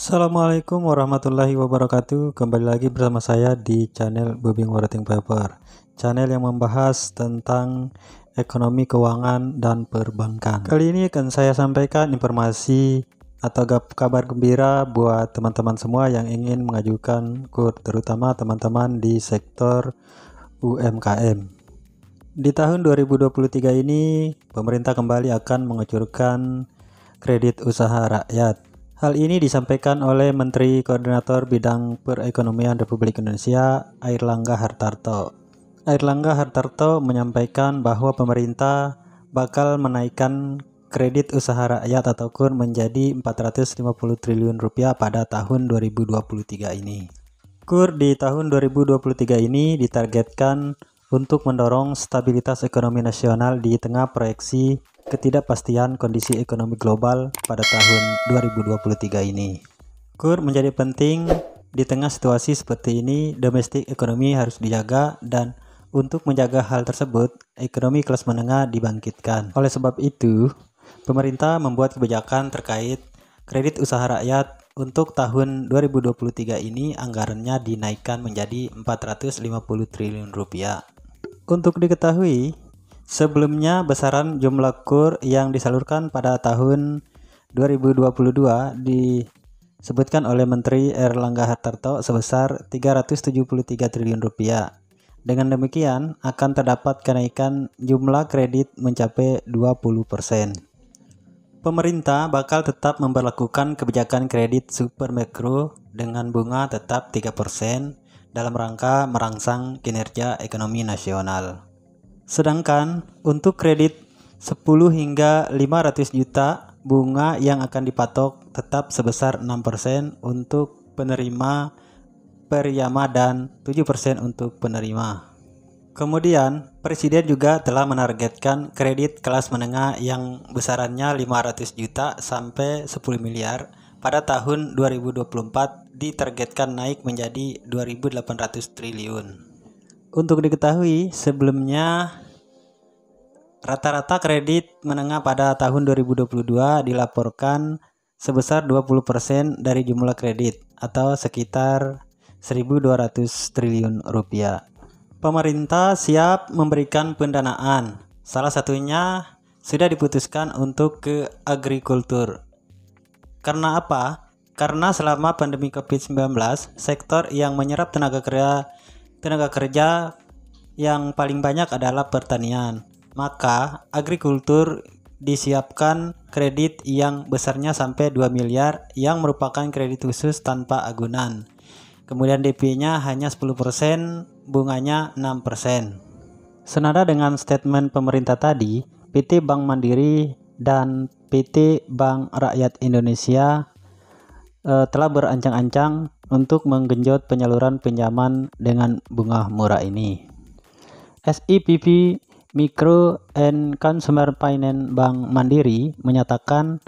Assalamualaikum warahmatullahi wabarakatuh Kembali lagi bersama saya di channel Bubing Warating Paper Channel yang membahas tentang ekonomi keuangan dan perbankan Kali ini akan saya sampaikan informasi atau kabar gembira buat teman-teman semua yang ingin mengajukan kur Terutama teman-teman di sektor UMKM di tahun 2023 ini, pemerintah kembali akan mengucurkan kredit usaha rakyat Hal ini disampaikan oleh Menteri Koordinator Bidang Perekonomian Republik Indonesia, Air Langga Hartarto. Air Langga Hartarto menyampaikan bahwa pemerintah bakal menaikkan kredit usaha rakyat atau KUR menjadi 450 triliun rupiah pada tahun 2023 ini. KUR di tahun 2023 ini ditargetkan untuk mendorong stabilitas ekonomi nasional di tengah proyeksi ketidakpastian kondisi ekonomi global pada tahun 2023 ini. Kur menjadi penting di tengah situasi seperti ini, domestik ekonomi harus dijaga dan untuk menjaga hal tersebut, ekonomi kelas menengah dibangkitkan. Oleh sebab itu, pemerintah membuat kebijakan terkait kredit usaha rakyat untuk tahun 2023 ini anggarannya dinaikkan menjadi 450 triliun rupiah. Untuk diketahui, Sebelumnya, besaran jumlah kur yang disalurkan pada tahun 2022 disebutkan oleh Menteri Erlangga Hartarto sebesar 373 triliun rupiah. Dengan demikian, akan terdapat kenaikan jumlah kredit mencapai 20%. persen. Pemerintah bakal tetap memperlakukan kebijakan kredit super mikro dengan bunga tetap 3% persen dalam rangka merangsang kinerja ekonomi nasional. Sedangkan untuk kredit 10 hingga 500 juta bunga yang akan dipatok tetap sebesar 6% untuk penerima periyama dan 7% untuk penerima. Kemudian, Presiden juga telah menargetkan kredit kelas menengah yang besarannya 500 juta sampai 10 miliar pada tahun 2024 ditargetkan naik menjadi 2.800 triliun untuk diketahui sebelumnya rata-rata kredit menengah pada tahun 2022 dilaporkan sebesar 20% dari jumlah kredit atau sekitar 1.200 triliun rupiah. Pemerintah siap memberikan pendanaan. Salah satunya sudah diputuskan untuk ke agrikultur. Karena apa? Karena selama pandemi COVID-19, sektor yang menyerap tenaga kerja tenaga kerja yang paling banyak adalah pertanian. Maka agrikultur disiapkan kredit yang besarnya sampai 2 miliar yang merupakan kredit khusus tanpa agunan. Kemudian DP-nya hanya 10%, bunganya 6%. Senada dengan statement pemerintah tadi, PT Bank Mandiri dan PT Bank Rakyat Indonesia eh, telah berancang-ancang untuk menggenjot penyaluran pinjaman dengan bunga murah ini. SIPB Micro and Consumer Finance Bank Mandiri menyatakan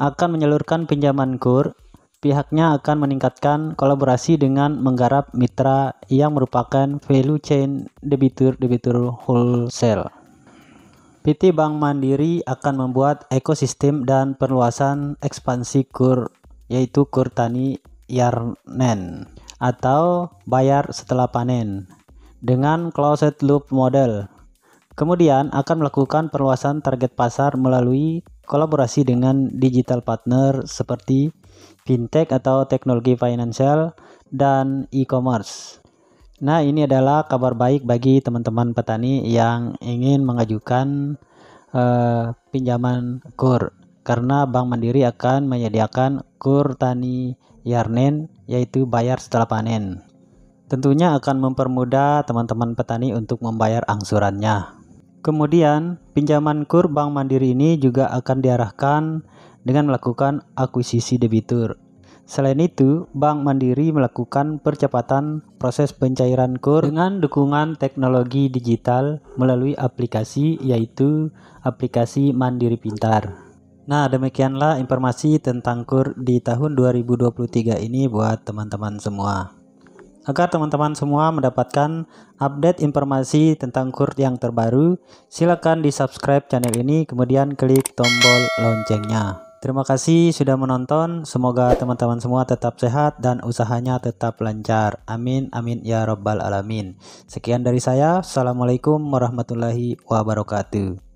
akan menyalurkan pinjaman KUR pihaknya akan meningkatkan kolaborasi dengan menggarap mitra yang merupakan value chain debitur-debitur wholesale. PT Bank Mandiri akan membuat ekosistem dan perluasan ekspansi kur yaitu kur tani Yarnen atau bayar setelah panen dengan closed loop model. Kemudian akan melakukan perluasan target pasar melalui kolaborasi dengan digital partner seperti fintech atau teknologi finansial dan e-commerce. Nah, ini adalah kabar baik bagi teman-teman petani yang ingin mengajukan uh, pinjaman KUR karena Bank Mandiri akan menyediakan kur tani yarnen yaitu bayar setelah panen. Tentunya akan mempermudah teman-teman petani untuk membayar angsurannya. Kemudian, pinjaman kur Bank Mandiri ini juga akan diarahkan dengan melakukan akuisisi debitur. Selain itu, Bank Mandiri melakukan percepatan proses pencairan kur dengan dukungan teknologi digital melalui aplikasi yaitu aplikasi Mandiri Pintar. Nah, demikianlah informasi tentang KUR di tahun 2023 ini buat teman-teman semua. Agar teman-teman semua mendapatkan update informasi tentang KUR yang terbaru, silakan di-subscribe channel ini kemudian klik tombol loncengnya. Terima kasih sudah menonton. Semoga teman-teman semua tetap sehat dan usahanya tetap lancar. Amin, amin ya robbal 'Alamin. Sekian dari saya. Assalamualaikum warahmatullahi wabarakatuh.